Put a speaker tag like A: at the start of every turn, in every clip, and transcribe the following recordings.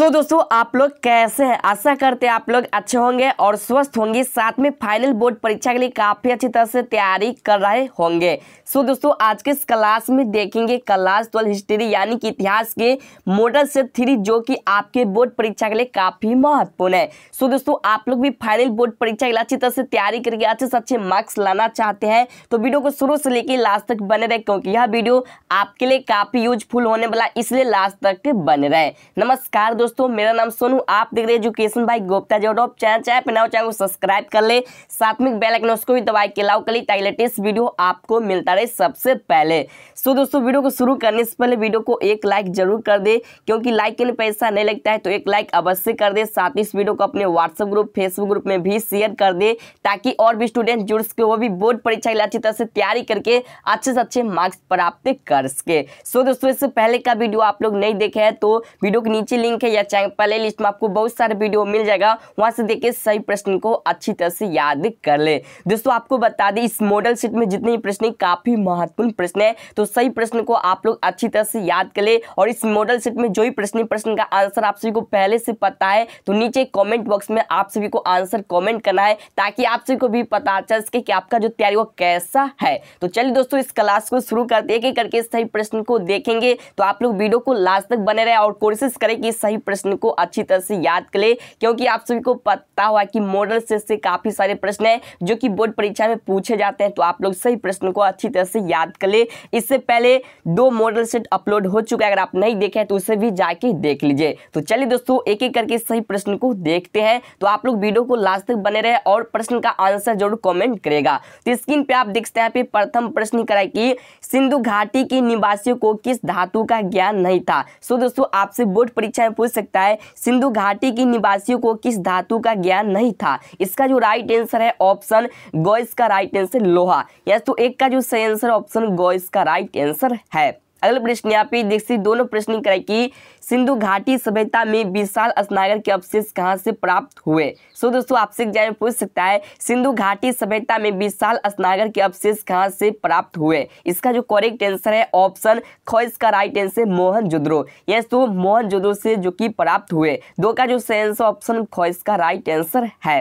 A: सो so, दोस्तों आप लोग कैसे हैं आशा करते हैं आप लोग अच्छे होंगे और स्वस्थ होंगे साथ में फाइनल बोर्ड परीक्षा के लिए काफ़ी अच्छी तरह से तैयारी कर रहे होंगे सो so, दोस्तों आज के इस क्लास में देखेंगे क्लास ट्वेल्व हिस्ट्री यानी कि इतिहास के मॉडल से थ्री जो कि आपके बोर्ड परीक्षा के लिए काफ़ी महत्वपूर्ण है सो so, दोस्तों आप लोग भी फाइनल बोर्ड परीक्षा के लिए अच्छी तरह से तैयारी करके अच्छे से अच्छे मार्क्स लाना चाहते हैं तो वीडियो को शुरू से लेकर लास्ट तक बने रहे क्योंकि यह वीडियो आपके लिए काफ़ी यूजफुल होने वाला इसलिए लास्ट तक बने रहे नमस्कार दोस्तों दोस्तों मेरा नाम सोनू आप देख रहे हैं एजुकेशन भाई गुप्ता जोटॉप चैनल चाहे अपना चैनल को सब्सक्राइब कर ले साथ में बेल आइकन उसको भी दबाई के लाओ कर ताकि लेटेस्ट वीडियो आपको मिलता रहे सबसे पहले सो दोस्तों वीडियो को शुरू करने से पहले वीडियो को एक लाइक जरूर कर दे क्योंकि लाइक के लिए पैसा नहीं लगता है तो एक लाइक अवश्य कर दे साथ ही इस वीडियो को अपने व्हाट्सएप ग्रुप फेसबुक ग्रुप में भी शेयर कर दे ताकि और भी स्टूडेंट जुड़ सके वो भी बोर्ड परीक्षा के लिए अच्छी तरह से तैयारी करके अच्छे से अच्छे मार्क्स प्राप्त कर सके सो दोस्तों इससे पहले का वीडियो आप लोग नहीं देखे हैं तो वीडियो के नीचे लिंक है या चैनल प्ले लिस्ट में आपको बहुत सारे वीडियो मिल जाएगा वहाँ से देखिए सही प्रश्न को अच्छी तरह से याद कर ले दोस्तों आपको बता दें इस मॉडल सीट में जितने भी प्रश्न काफ़ी महत्वपूर्ण प्रश्न है तो सही प्रश्न को आप लोग अच्छी तरह से याद कर ले और इस मॉडल सेट में जो भी प्रश्न प्रश्न का आंसर आप सभी को पहले से पता है तो नीचे कॉमेंट बॉक्स में आप सभी को आंसर कॉमेंट करना है ताकि आप सभी को भी पता चल सके कि आपका जो तैयारी वो कैसा है तो चलिए दोस्तों इस क्लास को शुरू करते हैं एक करके सही प्रश्न को देखेंगे तो आप लोग वीडियो को लास्ट तक बने रहे और कोशिश करें कि सही प्रश्न को अच्छी तरह से याद कर ले क्योंकि आप सभी को पता हुआ कि मॉडल सेट से काफ़ी सारे प्रश्न हैं जो कि बोर्ड परीक्षा में पूछे जाते हैं तो आप लोग सही प्रश्न को अच्छी तरह से याद कर ले इससे पहले दो मॉडल सेट अपलोड हो चुका है अगर आप नहीं देखे तो उसे भी जाके देख लीजिए तो चलिए दोस्तों एक एक करके सही प्रश्न को देखते हैं तो आप लोग वीडियो को लास्ट तक बने रहे और प्रश्न का आंसर जरूर कॉमेंट करेगा तो स्क्रीन पे आप देखते हैं प्रथम प्रश्न करा कि सिंधु घाटी के निवासियों को किस धातु का ज्ञान नहीं था सो तो दोस्तों आपसे बोर्ड परीक्षा में सकता है सिंधु घाटी की निवासियों को किस धातु का ज्ञान नहीं था इसका जो राइट आंसर है ऑप्शन गोइस का राइट आंसर लोहा यस तो एक का जो सही आंसर ऑप्शन गोइस का राइट आंसर है अगला प्रश्न यहाँ पे देख दोनों प्रश्न करें कि सिंधु घाटी सभ्यता में विशाल स्नागर के अवशेष कहाँ से प्राप्त हुए सो so, दोस्तों आपसे एग्जाम में पूछ सकता है सिंधु घाटी सभ्यता में विशाल स्नागर के अवशेष कहाँ से प्राप्त हुए इसका जो करेक्ट आंसर है ऑप्शन ख इसका right answer Mohenjo Daro yes तो मोहन जुद्रो से जो कि प्राप्त हुए दो का जो आंसर ऑप्शन ख इसका राइट आंसर है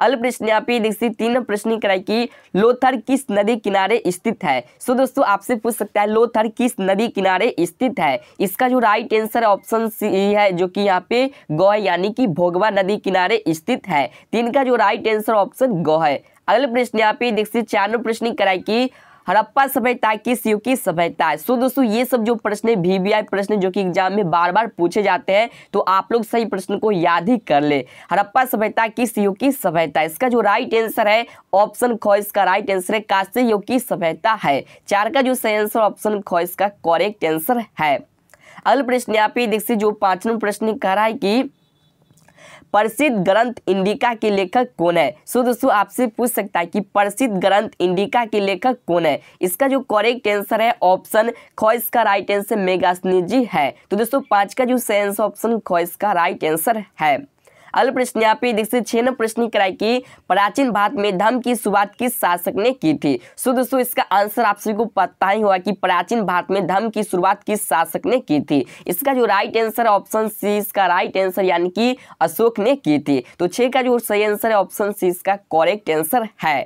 A: अल प्रश्न तीन प्रश्न कराई कि लोथर किस नदी किनारे स्थित है सो दोस्तों आपसे पूछ सकता है लोथर किस नदी किनारे स्थित है इसका जो राइट आंसर ऑप्शन सी है जो कि यहाँ पे गौ यानी कि भोगवा नदी किनारे स्थित है तीन का जो राइट आंसर ऑप्शन गौ है अगला प्रश्न यहाँ पे देख चार चारों प्रश्न कराई की हड़प्पा सभ्यता किस युग की सभ्यता है सो दोस्तों ये सब जो प्रश्न वीवीआई प्रश्न जो कि एग्जाम में बार बार पूछे जाते हैं तो आप लोग सही प्रश्न को याद ही कर ले हड़प्पा सभ्यता किस युग की सभ्यता इसका जो राइट आंसर है ऑप्शन ख इसका राइट आंसर है कांस्य युग की सभ्यता है चार का जो सही आंसर ऑप्शन ख इसका कॉरेक्ट आंसर है अगले प्रश्न आप ही देखिए जो पांचवा प्रश्न कह रहा है कि प्रसिद्ध ग्रंथ इंडिका के लेखक कौन है सो दोस्तों आपसे पूछ सकता है कि प्रसिद्ध ग्रंथ इंडिका के लेखक कौन है इसका जो करेक्ट आंसर है ऑप्शन ख का राइट आंसर मेगा जी है तो दोस्तों पांच का जो सेंस ऑप्शन ख का राइट आंसर है अल्प प्रश्नापी दीक्षित छेन प्रश्न कराई कि प्राचीन भारत में धर्म की शुरुआत किस शासक ने की थी सो दोस्तों इसका आंसर आप सभी को पता ही हुआ कि प्राचीन भारत में धर्म की शुरुआत किस शासक ने की थी इसका जो राइट आंसर है ऑप्शन सी इसका राइट आंसर यानी कि अशोक ने की थी तो छह का जो सही आंसर है ऑप्शन सी इसका करेक्ट आंसर है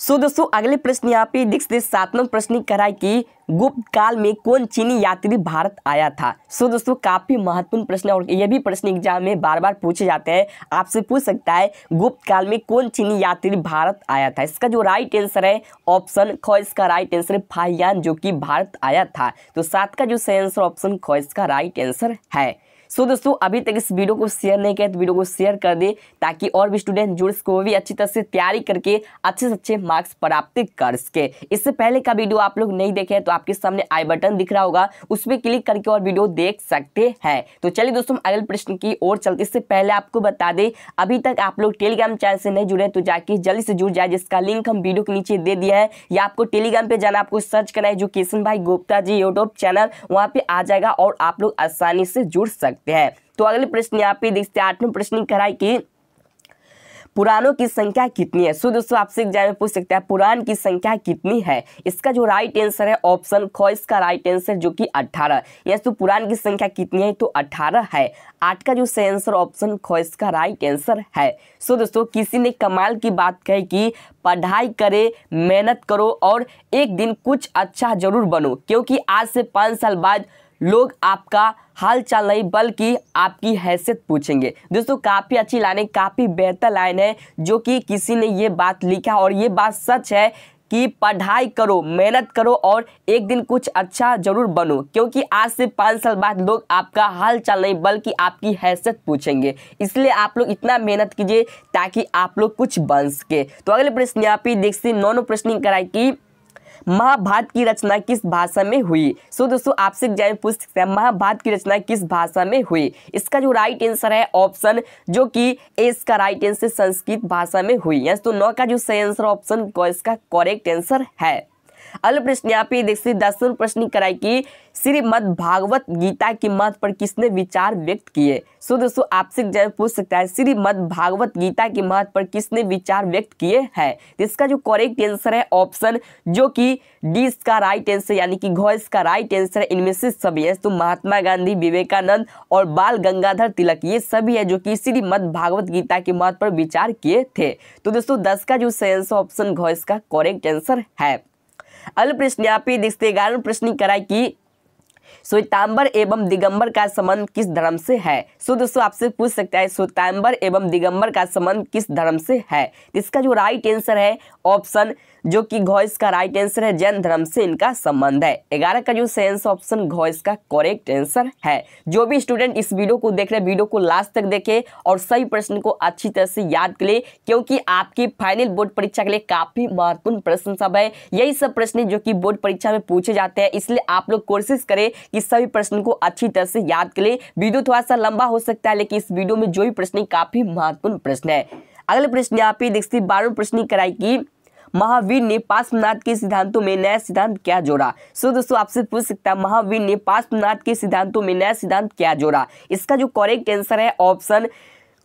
A: सो दोस्तों अगले प्रश्न यहाँ पे देख सकते सातवां प्रश्न कह रहा है कि गुप्त काल में कौन चीनी यात्री भारत आया था सो दोस्तों काफ़ी महत्वपूर्ण प्रश्न और यह भी प्रश्न एग्जाम में बार बार पूछे जाते हैं आपसे पूछ सकता है गुप्त काल में कौन चीनी यात्री भारत आया था इसका जो राइट आंसर है ऑप्शन ख इसका राइट आंसर है फाइयान जो कि भारत आया था तो सात का जो सही आंसर ऑप्शन ख इसका राइट आंसर है सो so, दोस्तों अभी तक इस वीडियो को शेयर नहीं किया तो वीडियो को शेयर कर दे ताकि और भी स्टूडेंट जुड़ सके वो भी अच्छी तरह से तैयारी करके अच्छे से अच्छे मार्क्स प्राप्त कर सके इससे पहले का वीडियो आप लोग नहीं देखे तो आपके सामने आई बटन दिख रहा होगा उस पर क्लिक करके और वीडियो देख सकते हैं तो चलिए दोस्तों अगले प्रश्न की ओर चलते इससे पहले आपको बता दें अभी तक आप लोग टेलीग्राम चैनल से नहीं जुड़े तो जाके जल्दी से जुड़ जाए जिसका लिंक हम वीडियो के नीचे दे दिया है या आपको टेलीग्राम पे जाना आपको सर्च करना है एजुकेशन भाई गुप्ता जी यूट्यूब चैनल वहाँ पे आ जाएगा और आप लोग आसानी से जुड़ सकते सकते हैं तो अगले प्रश्न यहाँ पे देखते हैं आठवें प्रश्न है कि पुराणों की संख्या कितनी है सो दोस्तों आपसे एग्जाम में पूछ सकते हैं पुराण की संख्या कितनी है इसका जो राइट आंसर है ऑप्शन ख इसका राइट आंसर जो कि 18 यस तो पुराण की संख्या कितनी है तो 18 है आठ का जो सही आंसर ऑप्शन ख इसका राइट आंसर है सो दोस्तों किसी ने कमाल की बात कही कि पढ़ाई करे मेहनत करो और एक दिन कुछ अच्छा जरूर बनो क्योंकि आज से पाँच साल बाद लोग आपका हाल चाल नहीं बल्कि आपकी हैसियत पूछेंगे दोस्तों काफ़ी अच्छी लाइन है काफ़ी बेहतर लाइन है जो कि किसी ने ये बात लिखा और ये बात सच है कि पढ़ाई करो मेहनत करो और एक दिन कुछ अच्छा जरूर बनो क्योंकि आज से पाँच साल बाद लोग आपका हाल चाल नहीं बल्कि आपकी हैसियत पूछेंगे इसलिए आप लोग इतना मेहनत कीजिए ताकि आप लोग कुछ बन सके तो अगले प्रश्न यहाँ पे देखते नौ नौ प्रश्न कराए कि महाभारत की रचना किस भाषा में हुई सो दोस्तों आपसे एग्जाम पूछ सकते हैं महाभारत की रचना किस भाषा में हुई इसका जो राइट आंसर है ऑप्शन जो कि इसका राइट आंसर संस्कृत भाषा में हुई तो नौ का जो सही आंसर ऑप्शन इसका करेक्ट आंसर है अल प्रश्न देख देखिए दसवें प्रश्न कराई की श्रीमद भागवत गीता की मत पर किसने विचार व्यक्त किए सो दोस्तों आपसे जब पूछ सकता है श्रीमद भागवत गीता की मत पर किसने विचार व्यक्त किए है इसका जो करेक्ट आंसर है ऑप्शन जो कि डी इसका राइट आंसर यानी कि घो इसका राइट आंसर है इनमें से सभी है तो महात्मा गांधी विवेकानंद और बाल गंगाधर तिलक ये सभी है जो कि श्रीमद भागवत गीता के मत पर विचार किए थे तो दोस्तों दस का जो सही आंसर ऑप्शन घो इसका करेक्ट आंसर है अल्पप्रश्न यहाँ पे देखते ग्यारह प्रश्न करा कि श्वेतांबर एवं दिगंबर का संबंध किस धर्म से है सो दोस्तों आपसे पूछ सकता है श्वेतांबर एवं दिगंबर का संबंध किस धर्म से है इसका जो राइट आंसर है ऑप्शन जो कि घोष का राइट आंसर है जैन धर्म से इनका संबंध है ग्यारह का जो सेंस ऑप्शन घोष का करेक्ट आंसर है जो भी स्टूडेंट इस वीडियो को देख रहे हैं वीडियो को लास्ट तक देखे और सही प्रश्न को अच्छी तरह से याद करें क्योंकि आपकी फाइनल बोर्ड परीक्षा के लिए काफ़ी महत्वपूर्ण प्रश्न सब है यही सब प्रश्न जो कि बोर्ड परीक्षा में पूछे जाते हैं इसलिए आप लोग कोशिश करें कि सभी प्रश्न को अच्छी तरह से याद करें वीडियो थोड़ा सा लंबा हो सकता है लेकिन इस वीडियो में जो भी प्रश्न काफ़ी महत्वपूर्ण प्रश्न है अगले प्रश्न यहाँ पे देखते बारहवें प्रश्न कराई की महावीर ने पार्श्वनाथ के सिद्धांतों में नया सिद्धांत क्या जोड़ा सो दोस्तों आपसे पूछ सकता है महावीर ने पार्श्वनाथ के सिद्धांतों में नया सिद्धांत क्या जोड़ा इसका जो करेक्ट आंसर है ऑप्शन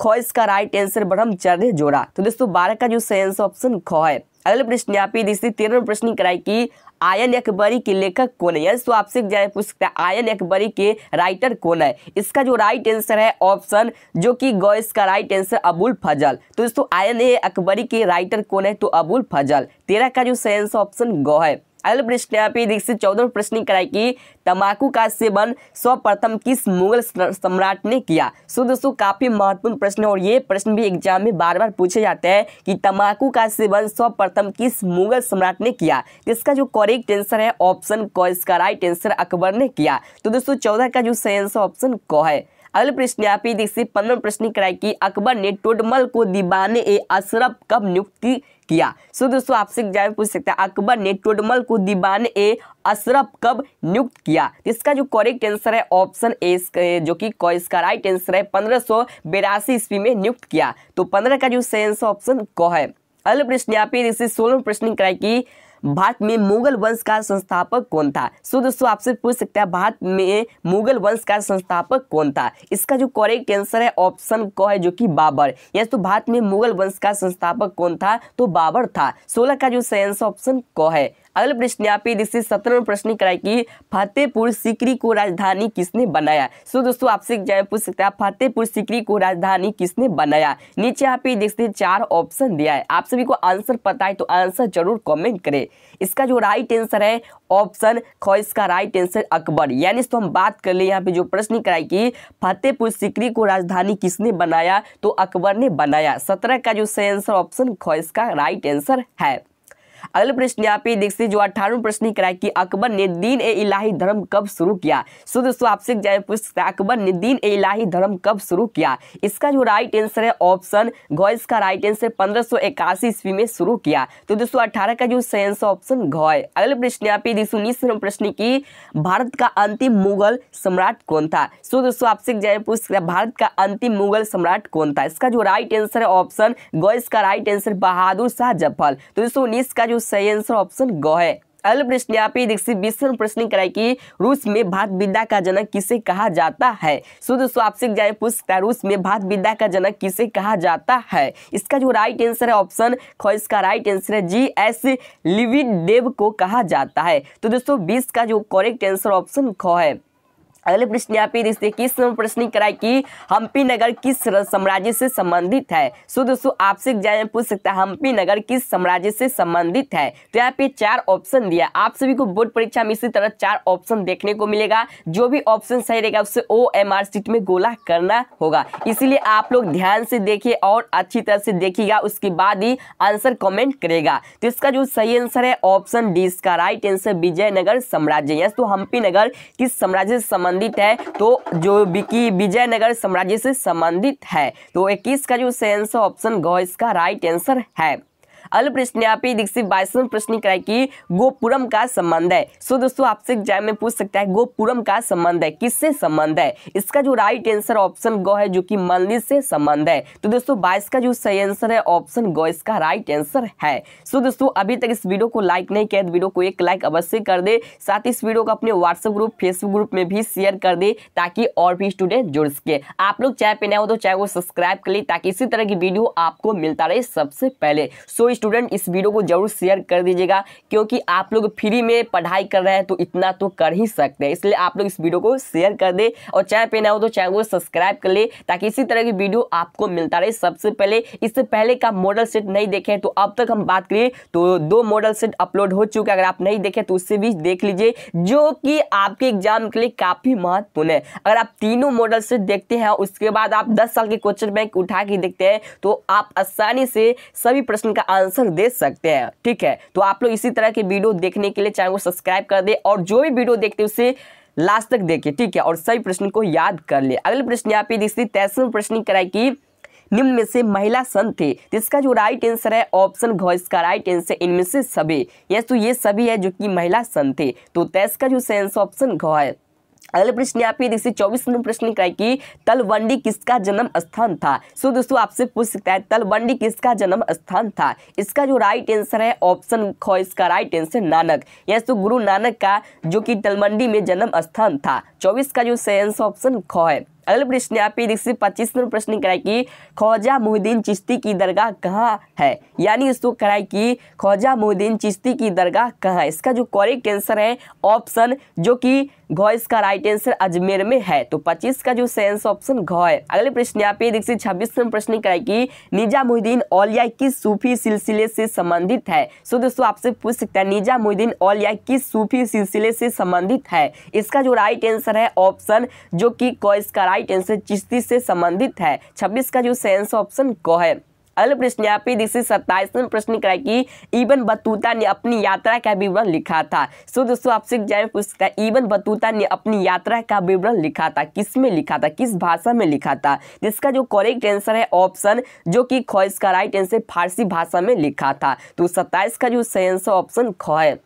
A: ख इसका राइट आंसर ब्रह्मचर्य जोड़ा तो दोस्तों बारह का जो सही आंसर ऑप्शन ख है अगले प्रश्न यहाँ पे तेरह प्रश्न कराई कि आयन अकबरी के लेखक कौन है यस तो आपसे पूछ सकता है आयन अकबरी के राइटर कौन है इसका जो राइट आंसर है ऑप्शन जो कि गौस का राइट आंसर अबुल फजल तो दोस्तों आयन अकबरी के राइटर कौन है तो अबुल फजल तेरह का जो सही आंसर ऑप्शन गौ है अगले प्रश्न यहाँ देखिए चौदह प्रश्न कराए कि तंबाकू का सेवन सर्वप्रथम किस मुगल सम्राट ने किया सो दोस्तों काफ़ी महत्वपूर्ण प्रश्न है और ये प्रश्न भी एग्जाम में बार बार पूछे जाते हैं कि तंबाकू का सेवन सर्वप्रथम किस मुगल सम्राट ने किया इसका जो करेक्ट आंसर है ऑप्शन क इसका राइट आंसर अकबर ने किया तो दोस्तों चौदह का जो सही आंसर ऑप्शन क है अगले प्रश्न यहाँ पे देखिए पंद्रह प्रश्न कराए कि अकबर ने टोडमल को दीवाने ए अशरफ कब नियुक्ति किया सो दोस्तों आपसे एग्जाम में पूछ सकते हैं अकबर ने टोडमल को दीवाने ए अशरफ कब नियुक्त किया इसका जो करेक्ट आंसर है ऑप्शन ए जो कि इसका राइट आंसर है पंद्रह सौ बेरासी ईस्वी में नियुक्त किया तो पंद्रह का जो सही आंसर ऑप्शन क है अगले प्रश्न यहाँ पे जैसे सोलह प्रश्न कराए कि भारत में मुगल वंश का संस्थापक कौन था सो दोस्तों आपसे पूछ सकते हैं भारत में मुगल वंश का संस्थापक कौन था इसका जो करेक्ट आंसर है ऑप्शन क है जो कि बाबर यस तो भारत में मुगल वंश का संस्थापक कौन था तो बाबर था सोलह का जो सही आंसर ऑप्शन क है अगले प्रश्न यहाँ पे देखिए सत्रहवा प्रश्न कराए कि फतेहपुर सिकरी को राजधानी किसने बनाया सो दोस्तों आपसे एग्जाम पूछ सकते हैं फतेहपुर सिकरी को राजधानी किसने बनाया नीचे यहाँ पे देखते हैं चार ऑप्शन दिया है आप सभी को आंसर पता है तो आंसर जरूर कमेंट करें इसका जो राइट आंसर है ऑप्शन ख का राइट आंसर अकबर यानी तो हम बात कर ले यहाँ पे जो प्रश्न कराए कि फतेहपुर सिकरी को राजधानी किसने बनाया तो अकबर ने बनाया सत्रह का जो सही आंसर ऑप्शन ख का राइट आंसर है अगले प्रश्न यहाँ आपी दीक्षित जो अठारहवीं प्रश्न कराए कि अकबर ने दीन ए इलाही धर्म कब शुरू किया सो दोस्तों आपसे अकबर ने दीन ए इलाही धर्म कब शुरू किया इसका जो राइट आंसर है ऑप्शन घ का राइट आंसर पंद्रह ईस्वी में शुरू किया तो दोस्तों अठारह का जो आंसर ऑप्शन घ अगले प्रश्न आपी दोस्तों उन्नीस प्रश्न की भारत का अंतिम मुगल सम्राट कौन था सो दोस्तों आपसे एग्जाम भारत का अंतिम मुगल सम्राट कौन था इसका जो राइट आंसर है ऑप्शन ग का राइट आंसर बहादुर शाह जफल तो दोस्तों उन्नीस का जो सही आंसर ऑप्शन ग है अगले प्रश्न यहाँ पे देखिए विश्व प्रश्न कराई कि रूस में भात विद्या का जनक किसे कहा जाता है शुद्ध स्वापसिक जाए एग्जाम रूस में भात विद्या का जनक किसे कहा जाता है इसका जो राइट आंसर है ऑप्शन ख इसका राइट आंसर है जी एस देव को कहा जाता है तो दोस्तों बीस का जो करेक्ट आंसर ऑप्शन ख है अगले प्रश्न यहाँ पे देखते किस प्रश्न कराए कि हम्पी नगर किस साम्राज्य से संबंधित है सो दोस्तों आपसे एग्जाम में पूछ सकता है हम्पी नगर किस साम्राज्य से संबंधित है तो यहाँ पे चार ऑप्शन दिया आप सभी को बोर्ड परीक्षा में इसी तरह चार ऑप्शन देखने को मिलेगा जो भी ऑप्शन सही रहेगा उससे ओ एम आर सीट में गोला करना होगा इसीलिए आप लोग ध्यान से देखिए और अच्छी तरह से देखिएगा उसके बाद ही आंसर कॉमेंट करेगा तो इसका जो सही आंसर है ऑप्शन डी इसका राइट आंसर विजयनगर साम्राज्य तो हम्पी नगर किस साम्राज्य से संबंधित है तो जो विकी विजयनगर साम्राज्य से संबंधित है तो इक्कीस का जो सही आंसर ऑप्शन ग इसका राइट आंसर है अल दीक्षित बाईसवें प्रश्न कराई की गोपुरम का संबंध है सो दोस्तों आपसे एग्जाम में पूछ सकता है गोपुरम का संबंध है किससे संबंध है इसका जो राइट आंसर ऑप्शन गो है जो कि मंदिर से संबंध है तो दोस्तों बाईस का जो सही आंसर है ऑप्शन गो इसका राइट आंसर है सो दोस्तों अभी तक इस वीडियो को लाइक नहीं किया तो वीडियो को एक लाइक अवश्य कर दे साथ ही इस वीडियो को अपने व्हाट्सएप ग्रुप फेसबुक ग्रुप में भी शेयर कर दे ताकि और भी स्टूडेंट जुड़ सके आप लोग चाहे पे नए हो तो चाहे वो सब्सक्राइब कर ले ताकि इसी तरह की वीडियो आपको मिलता रहे सबसे पहले सो so, स्टूडेंट इस वीडियो को जरूर शेयर कर दीजिएगा क्योंकि आप लोग फ्री में पढ़ाई कर रहे हैं तो इतना तो कर ही सकते हैं इसलिए आप लोग इस वीडियो को शेयर कर दे और चैनल पे ना हो तो चैनल को सब्सक्राइब कर ले ताकि इसी तरह की वीडियो आपको मिलता रहे सबसे पहले इससे पहले का मॉडल सेट नहीं देखे तो अब तक हम बात करिए तो दो मॉडल सेट अपलोड हो चुके अगर आप नहीं देखे तो उससे भी देख लीजिए जो कि आपके एग्जाम के लिए काफ़ी महत्वपूर्ण है अगर आप तीनों मॉडल सेट देखते हैं उसके बाद आप दस साल के क्वेश्चन बैंक उठा के देखते हैं तो आप आसानी से सभी प्रश्न का आंसर आंसर दे सकते हैं ठीक है तो आप लोग इसी तरह के वीडियो देखने के लिए चैनल को सब्सक्राइब कर दे और जो भी वीडियो देखते उसे लास्ट तक देखे ठीक है और सही प्रश्न को याद कर ले अगले प्रश्न यहाँ पे जिससे तैसवें प्रश्न कराए कि निम्न में से महिला संत थे जिसका जो राइट आंसर है ऑप्शन घ इसका राइट आंसर इनमें से सभी यस तो ये सभी है जो कि महिला संत थे तो तैस का जो सेंस ऑप्शन घ है अगले प्रश्न यहाँ पे देखिए चौबीस नंबर प्रश्न का है कि तलवंडी किसका जन्म स्थान था सो दोस्तों आपसे पूछ सकता है तलवंडी किसका जन्म स्थान था इसका जो राइट आंसर है ऑप्शन ख इसका राइट आंसर नानक यस तो गुरु नानक का जो कि तलवंडी में जन्म स्थान था चौबीस का जो सही आंसर ऑप्शन ख है अगले प्रश्न यहाँ पे सकते पच्चीस नंबर प्रश्न कराए कि ख्वाजा मोहद्दीन चिश्ती की दरगाह कहाँ है यानी इसको कराए कि ख्वाजा मोहद्दीन चिश्ती की दरगाह कहाँ है इसका जो करेक्ट आंसर है ऑप्शन जो कि घ इसका राइट आंसर अजमेर में है तो पच्चीस का जो सेंस ऑप्शन घ है अगले प्रश्न यहाँ पे सकते छब्बीस नंबर प्रश्न कराए कि निजामुद्दीन ओलिया किस सूफी सिलसिले से संबंधित है सो दोस्तों आपसे पूछ सकता है निजामुद्दीन ओलिया किस सूफी सिलसिले से संबंधित है इसका जो राइट आंसर है ऑप्शन जो कि क का राइट आंसर चिश्ती से संबंधित है छब्बीस का जो सेंस ऑप्शन क है अगले प्रश्न यहाँ पे जिससे सत्ताईसवें प्रश्न कराया कि इबन बतूता ने अपनी यात्रा का विवरण लिखा था सो दोस्तों आपसे एग्जाम में पूछता है इवन बतूता ने अपनी यात्रा का विवरण लिखा था किस में लिखा था किस भाषा में लिखा था जिसका जो करेक्ट आंसर है ऑप्शन जो कि ख इसका राइट आंसर फारसी भाषा में लिखा था तो सत्ताईस का जो सही आंसर ऑप्शन ख है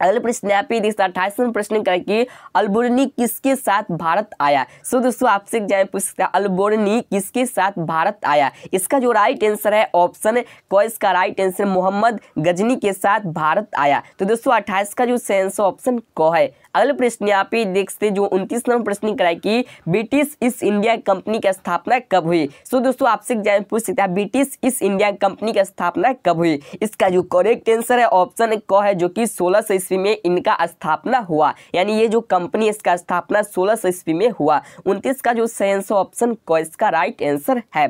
A: अगले प्रश्न यहाँ पे देखिए अट्ठाईसवें प्रश्न कि अल्बोर्नी किसके साथ भारत आया सो दोस्तों आपसे एग्जाम पूछ सकते हैं अल्बोर्नी किसके साथ भारत आया इसका जो राइट आंसर है ऑप्शन को इसका राइट आंसर मोहम्मद गजनी के साथ भारत आया तो दोस्तों अट्ठाईस का जो सेंस ऑप्शन कौ है अगले प्रश्न यहाँ पे देखते जो उनतीस नंबर प्रश्न कराए कि ब्रिटिश ईस्ट इंडिया कंपनी की स्थापना कब हुई सो दोस्तों आपसे एग्जाम पूछ सकता है ब्रिटिश ईस्ट इंडिया कंपनी की स्थापना कब हुई इसका जो करेक्ट आंसर है ऑप्शन क है जो कि सोलह सौ ईस्वी में इनका स्थापना हुआ यानी ये जो कंपनी इसका स्थापना सोलह सौ ईस्वी में हुआ उनतीस का जो सही आंसर ऑप्शन क इसका राइट आंसर है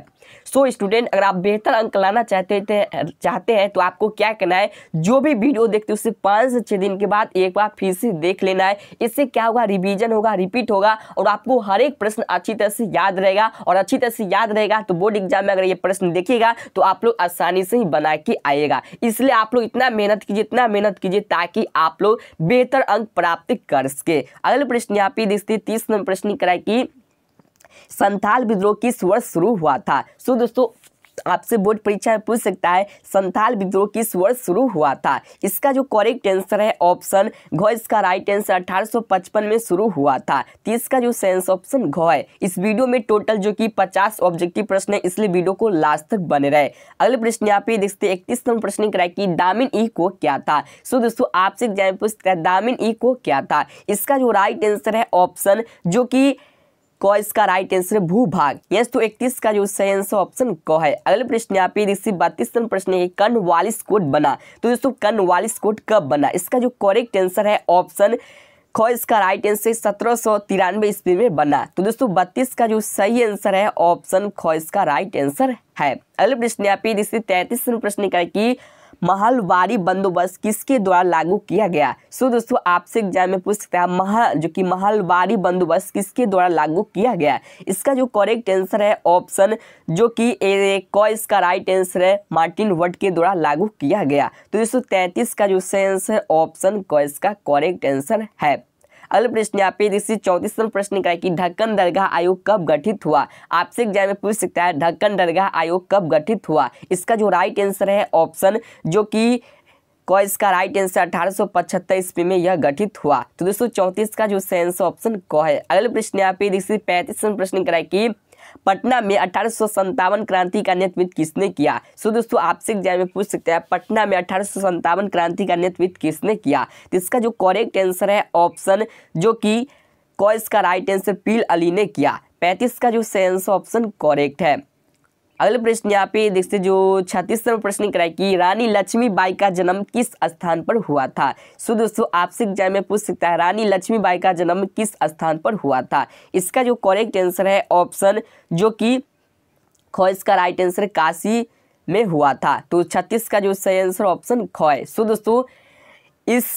A: सो so, स्टूडेंट अगर आप बेहतर अंक लाना चाहते थे चाहते हैं तो आपको क्या करना है जो भी वीडियो देखते उससे पाँच से छः दिन के बाद एक बार फिर से देख लेना है इससे क्या होगा रिविजन होगा रिपीट होगा और आपको हर एक प्रश्न अच्छी तरह से याद रहेगा और अच्छी तरह से याद रहेगा तो बोर्ड एग्जाम में अगर ये प्रश्न देखिएगा तो आप लोग आसानी से ही बना के आएगा इसलिए आप लोग इतना मेहनत कीजिए इतना मेहनत कीजिए ताकि आप लोग बेहतर अंक प्राप्त कर सके अगले प्रश्न यहाँ पे देखते तीस नंबर प्रश्न कराए कि संथाल विद्रोह किस वर्ष शुरू हुआ था सो दोस्तों आपसे बोर्ड परीक्षा में पूछ सकता है संथाल विद्रोह किस वर्ष शुरू हुआ था इसका जो करेक्ट आंसर है ऑप्शन घ इसका राइट आंसर 1855 में शुरू हुआ था तो इसका जो सेंस ऑप्शन घ है इस वीडियो में टोटल जो कि 50 ऑब्जेक्टिव प्रश्न है इसलिए वीडियो को लास्ट तक बने रहे अगले प्रश्न यहाँ पे देखते इकतीस नंबर प्रश्न कराए कि दामिन ई को क्या था सो दोस्तों आपसे एग्जाम पूछ सकता है दामिन ई को क्या था इसका जो राइट आंसर है ऑप्शन जो की क इसका राइट आंसर है भूभाग यस तो इकतीस का जो सही आंसर ऑप्शन क है अगले प्रश्न यहाँ पे ऋषि बत्तीस प्रश्न है कर्ण वालिस कोट बना तो दोस्तों कर्ण वालिस कोट कब बना इसका जो करेक्ट आंसर है ऑप्शन ख इसका राइट आंसर सत्रह सौ तिरानवे ईस्वी में बना तो दोस्तों बत्तीस का जो सही आंसर है ऑप्शन ख इसका राइट आंसर है अगले प्रश्न यहाँ पे ऋषि तैतीस प्रश्न का है कि महलवारी बंदोबस्त किसके द्वारा लागू किया गया सो दोस्तों आपसे एग्जाम में पूछ सकता है महल जो कि महलवारी बंदोबस्त किसके द्वारा लागू किया गया इसका जो करेक्ट आंसर है ऑप्शन जो कि इसका राइट आंसर है मार्टिन वट के द्वारा लागू किया गया तो दोस्तों तैतीस का जो सही आंसर ऑप्शन क इसका करेक्ट आंसर है अगले प्रश्न यहाँ पे देखिए चौतीसवा प्रश्न का है कि ढक्कन दरगाह आयोग कब गठित हुआ आपसे एग्जाम में पूछ सकता है ढक्कन दरगाह आयोग कब गठित हुआ इसका जो राइट आंसर है ऑप्शन जो कि कौ इसका राइट आंसर अठारह सौ पचहत्तर ईस्वी में यह गठित हुआ तो दोस्तों चौंतीस का जो सेंस ऑप्शन क है अगले प्रश्न यहाँ पे देखिए पैंतीसवा प्रश्न कराए कि पटना में अठारह क्रांति का नेतृत्व किसने किया सो दोस्तों आपसे एग्जाम में पूछ सकते हैं पटना में अठारह क्रांति का नेतृत्व किसने किया तो इसका जो करेक्ट आंसर है ऑप्शन जो कि कॉ इसका राइट आंसर पील अली ने किया पैंतीस का जो सेंस ऑप्शन करेक्ट है अगले प्रश्न यहाँ पे देखते जो छत्तीसवा प्रश्न कराए कि रानी लक्ष्मी बाई का जन्म किस स्थान पर हुआ था सो दोस्तों आपसे एग्जाम में पूछ सकता है रानी लक्ष्मी बाई का जन्म किस स्थान पर हुआ था इसका जो करेक्ट आंसर है ऑप्शन जो कि खोज का राइट आंसर काशी में हुआ था तो छत्तीस का जो सही आंसर ऑप्शन खो है सो दोस्तों इस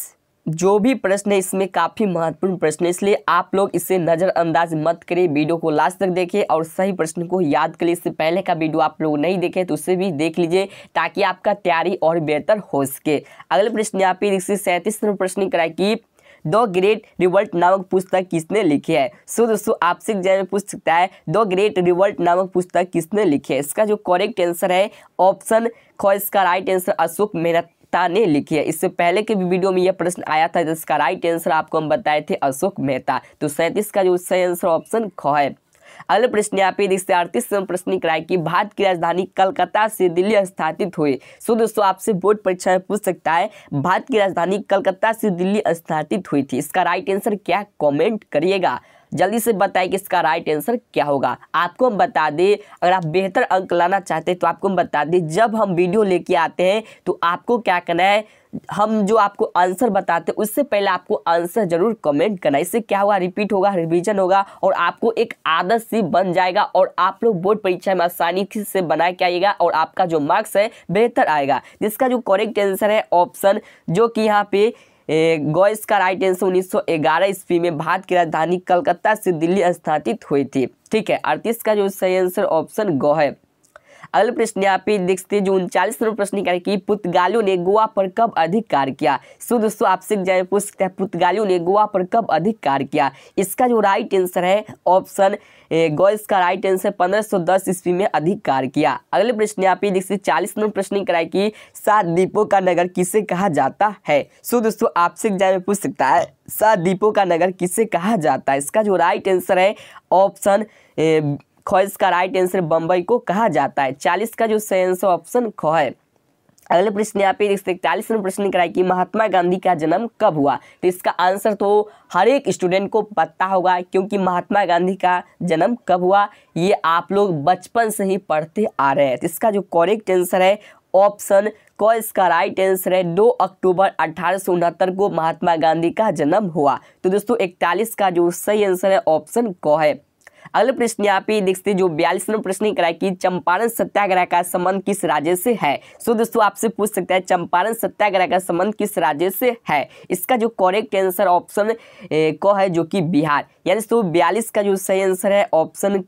A: जो भी प्रश्न है इसमें काफ़ी महत्वपूर्ण प्रश्न है इसलिए आप लोग इसे नज़रअंदाज मत करें वीडियो को लास्ट तक देखें और सही प्रश्न को याद करें इससे पहले का वीडियो आप लोग नहीं देखें तो उसे भी देख लीजिए ताकि आपका तैयारी और बेहतर हो सके अगले प्रश्न यहाँ पे इससे सैंतीस नंबर प्रश्न कराए कि द ग्रेट रिवर्ट नामक पुस्तक किसने लिखी है सो दोस्तों आपसे एग्जाम में पूछ सकता है द ग्रेट रिवर्ट नामक पुस्तक किसने लिखी है इसका जो करेक्ट आंसर है ऑप्शन ख इसका राइट आंसर अशोक मेहनत मेहता ने लिखी है इससे पहले के भी वीडियो में यह प्रश्न आया था जिसका राइट आंसर आपको हम बताए थे अशोक मेहता तो सैंतीस का जो सही आंसर ऑप्शन ख है अगले प्रश्न यहाँ पे देखते अड़तीस प्रश्न कराए कि भारत की राजधानी कलकत्ता से दिल्ली स्थापित हुई सो दोस्तों आपसे बोर्ड परीक्षा में पूछ सकता है भारत की राजधानी कलकत्ता से दिल्ली स्थापित हुई थी इसका राइट आंसर क्या कॉमेंट करिएगा जल्दी से बताएं कि इसका राइट आंसर क्या होगा आपको हम बता दें अगर आप बेहतर अंक लाना चाहते हैं तो आपको हम बता दें जब हम वीडियो लेके आते हैं तो आपको क्या करना है हम जो आपको आंसर बताते हैं उससे पहले आपको आंसर जरूर कमेंट करना इससे क्या होगा रिपीट होगा रिवीजन होगा और आपको एक आदत सी बन जाएगा और आप लोग बोर्ड परीक्षा में आसानी से बना के आइएगा और आपका जो मार्क्स है बेहतर आएगा जिसका जो करेक्ट आंसर है ऑप्शन जो कि यहाँ पे गौस का राइट आंसर 1911 ईस्वी में भारत की राजधानी कलकत्ता से दिल्ली स्थापित हुई थी ठीक है अड़तीस का जो सही आंसर ऑप्शन ग है अगला प्रश्न यहाँ पे देख जो उनचालीस नंबर प्रश्न क्या है कि पुर्तगालियों ने गोवा पर कब अधिक कार्य किया सो दोस्तों आपसे पूछ सकते हैं पुर्तगालियों ने गोवा पर कब अधिक कार्य किया इसका जो राइट आंसर है ऑप्शन गोल्स का राइट आंसर पंद्रह सौ दस ईस्वी में अधिक कार्य किया अगले प्रश्न आप पे देख चालीस नंबर प्रश्न कराए कि सात दीपों का नगर किसे कहा जाता है सो दोस्तों आपसे एग्जाम पूछ सकता है सात दीपों का नगर किसे कहा जाता है इसका जो राइट आंसर है ऑप्शन ख इसका राइट आंसर बम्बई को कहा जाता है चालीस का जो सही आंसर ऑप्शन ख है अगले प्रश्न यहाँ पे इकतालीस में प्रश्न कराया कि महात्मा गांधी का जन्म कब हुआ तो इसका आंसर तो हर एक स्टूडेंट को पता होगा क्योंकि महात्मा गांधी का जन्म कब हुआ ये आप लोग बचपन से ही पढ़ते आ रहे हैं तो इसका जो करेक्ट आंसर है ऑप्शन क इसका राइट आंसर है दो अक्टूबर अठारह को महात्मा गांधी का जन्म हुआ तो दोस्तों इकतालीस का जो सही आंसर है ऑप्शन क है अगले प्रश्न यहाँ पे देखते जो बयालीस नंबर प्रश्न कराए कि चंपारण सत्याग्रह का संबंध किस राज्य से है सो दोस्तों आपसे पूछ सकते हैं चंपारण सत्याग्रह का संबंध किस राज्य से है इसका जो करेक्ट आंसर ऑप्शन को है जो कि बिहार यानी दोस्तों बयालीस का जो सही आंसर है ऑप्शन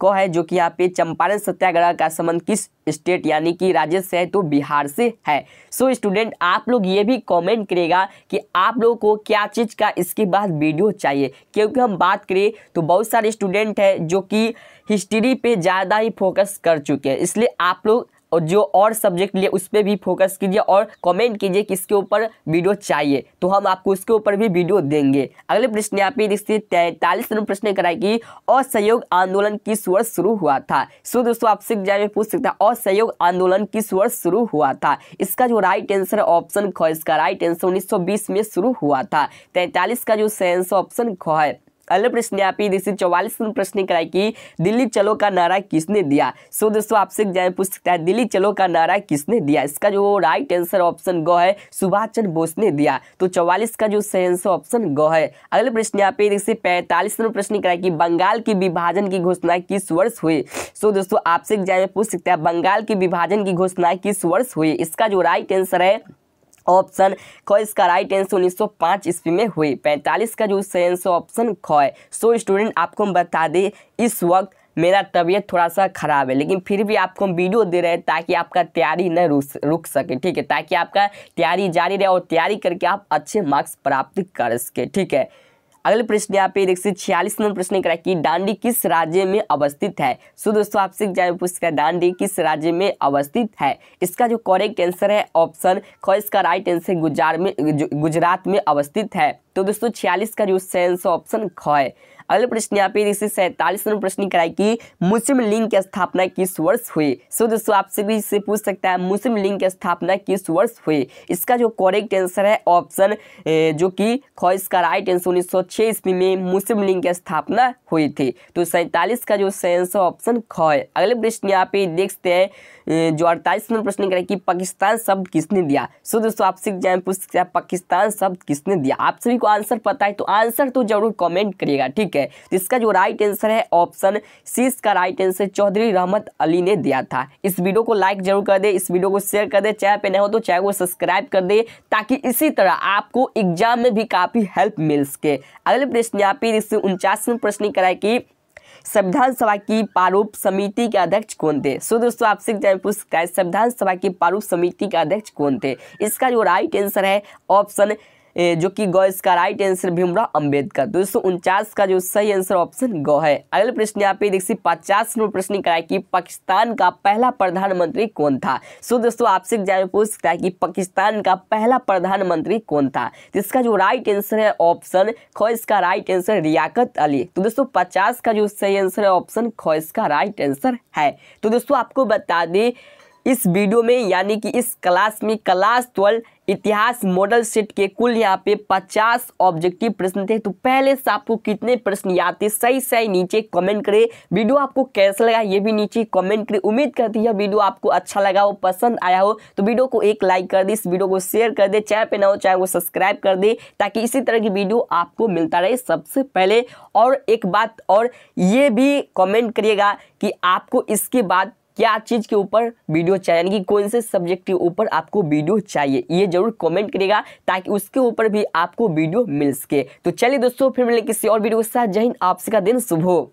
A: को है जो कि यहाँ पे चंपारण सत्याग्रह का संबंध किस स्टेट यानी कि राज्य से है तो बिहार से है सो so, स्टूडेंट आप लोग ये भी कमेंट करेगा कि आप लोगों को क्या चीज़ का इसके बाद वीडियो चाहिए क्योंकि हम बात करें तो बहुत सारे स्टूडेंट हैं जो कि हिस्ट्री पे ज़्यादा ही फोकस कर चुके हैं इसलिए आप लोग और जो और सब्जेक्ट लिए उस पर भी फोकस कीजिए और कमेंट कीजिए किसके ऊपर वीडियो चाहिए तो हम आपको उसके ऊपर भी वीडियो देंगे अगले प्रश्न यहाँ पे देखते तैंतालीस नंबर प्रश्न कराए कि असहयोग आंदोलन किस वर्ष शुरू हुआ था सो दोस्तों आपसे एग्जाम में पूछ सकता है असहयोग आंदोलन किस वर्ष शुरू हुआ था इसका जो राइट आंसर ऑप्शन ख इसका राइट आंसर उन्नीस में शुरू हुआ था तैंतालीस का जो आंसर ऑप्शन ख है अगले प्रश्न यहाँ पे देखिए चौवालीस प्रश्न कराया कि दिल्ली चलो का नारा किसने दिया सो दोस्तों आपसे एग्जाम पूछ सकता है दिल्ली चलो का नारा किसने दिया इसका जो राइट आंसर ऑप्शन ग है सुभाष चंद्र बोस ने दिया तो चौवालीस का जो सही आंसर ऑप्शन ग है अगले प्रश्न यहाँ पे देखिए पैंतालीस नंबर प्रश्न कराया कि बंगाल की विभाजन की घोषणा किस वर्ष हुई सो दोस्तों आपसे एग्जाम पूछ सकता है बंगाल की विभाजन की घोषणा किस वर्ष हुई इसका जो राइट आंसर है ऑप्शन ख इसका राइट आंसर 1905 ईस्वी में हुई 45 का जो सही आंसर ऑप्शन ख है सो स्टूडेंट आपको हम बता दें इस वक्त मेरा तबीयत थोड़ा सा ख़राब है लेकिन फिर भी आपको हम वीडियो दे रहे हैं ताकि आपका तैयारी न रुक सके ठीक है ताकि आपका तैयारी जारी रहे और तैयारी करके आप अच्छे मार्क्स प्राप्त कर सके ठीक है अगले प्रश्न यहाँ पे सकते छियालीस नंबर प्रश्न करा कि डांडी किस राज्य में अवस्थित है सो दोस्तों आपसे एग्जाम में पूछकर डांडी किस राज्य में अवस्थित है इसका जो करेक्ट आंसर है ऑप्शन ख इसका राइट आंसर गुजरात में गुजरात में अवस्थित है तो दोस्तों छियालीस का जो सेंस ऑप्शन ख है अगले प्रश्न यहाँ पे सैतालीस सैंतालीस नंबर प्रश्न कराई कि मुस्लिम लिंग की स्थापना किस वर्ष हुई सो दोस्तों आपसे भी इससे पूछ सकता है मुस्लिम लिंग की स्थापना किस वर्ष हुई इसका जो करेक्ट आंसर है ऑप्शन जो कि खो का राइट आंसर उन्नीस सौ छः ईस्वी में मुस्लिम लिंग की स्थापना हुई थी तो सैंतालीस का जो आंसर ऑप्शन खो अगले प्रश्न यहाँ पे देखते हैं जो अड़तालीस नंबर प्रश्न कराए कि पाकिस्तान शब्द किसने दिया सो दोस्तों आपसे एग्जाम पूछ सकता है पाकिस्तान शब्द किसने दिया आप सभी को आंसर पता है तो आंसर तो जरूर कॉमेंट करिएगा ठीक है है जिसका जो राइट आंसर है ऑप्शन सी इसका राइट आंसर चौधरी रहमत अली ने दिया था इस वीडियो को लाइक जरूर कर दे इस वीडियो को शेयर कर दे चैनल पे नए हो तो चैनल को सब्सक्राइब कर दे ताकि इसी तरह आपको एग्जाम में भी काफ़ी हेल्प मिल सके अगले प्रश्न यहाँ पे इससे उनचासवें प्रश्न कराए कि संविधान सभा की पारूप समिति के अध्यक्ष कौन थे सो दोस्तों आपसे एग्जाम पूछ सकता है संविधान सभा की पारूप समिति के अध्यक्ष कौन थे इसका जो राइट आंसर है ऑप्शन जो कि ग इसका राइट आंसर भीमराव अंबेडकर तो दो सौ उनचास का जो सही आंसर ऑप्शन ग है अगले प्रश्न यहाँ पे देखिए पचास नंबर प्रश्न कराए कि पाकिस्तान का पहला प्रधानमंत्री कौन था सो दोस्तों आपसे एग्जाम में पूछ सकता है कि पाकिस्तान का पहला प्रधानमंत्री कौन था इसका जो राइट आंसर है ऑप्शन ख इसका राइट आंसर रियाकत अली तो दोस्तों पचास का जो सही आंसर है ऑप्शन ख इसका राइट आंसर है तो दोस्तों आपको बता दें इस वीडियो में यानी कि इस क्लास में क्लास ट्वेल्व इतिहास मॉडल सेट के कुल यहाँ पे 50 ऑब्जेक्टिव प्रश्न थे तो पहले से आपको कितने प्रश्न याद थे सही सही नीचे कमेंट करें वीडियो आपको कैसा लगा ये भी नीचे कमेंट करें उम्मीद करती है वीडियो आपको अच्छा लगा हो पसंद आया हो तो वीडियो को एक लाइक कर दे इस वीडियो को शेयर कर दे चैनल पे ना हो चाहे वो सब्सक्राइब कर दे ताकि इसी तरह की वीडियो आपको मिलता रहे सबसे पहले और एक बात और ये भी कॉमेंट करिएगा कि आपको इसके बाद क्या चीज़ के ऊपर वीडियो चाहिए यानी कि कौन से सब्जेक्ट के ऊपर आपको वीडियो चाहिए ये जरूर कमेंट करेगा ताकि उसके ऊपर भी आपको वीडियो मिल सके तो चलिए दोस्तों फिर मिलेंगे किसी और वीडियो के साथ जय हिंद आपसे का दिन शुभ हो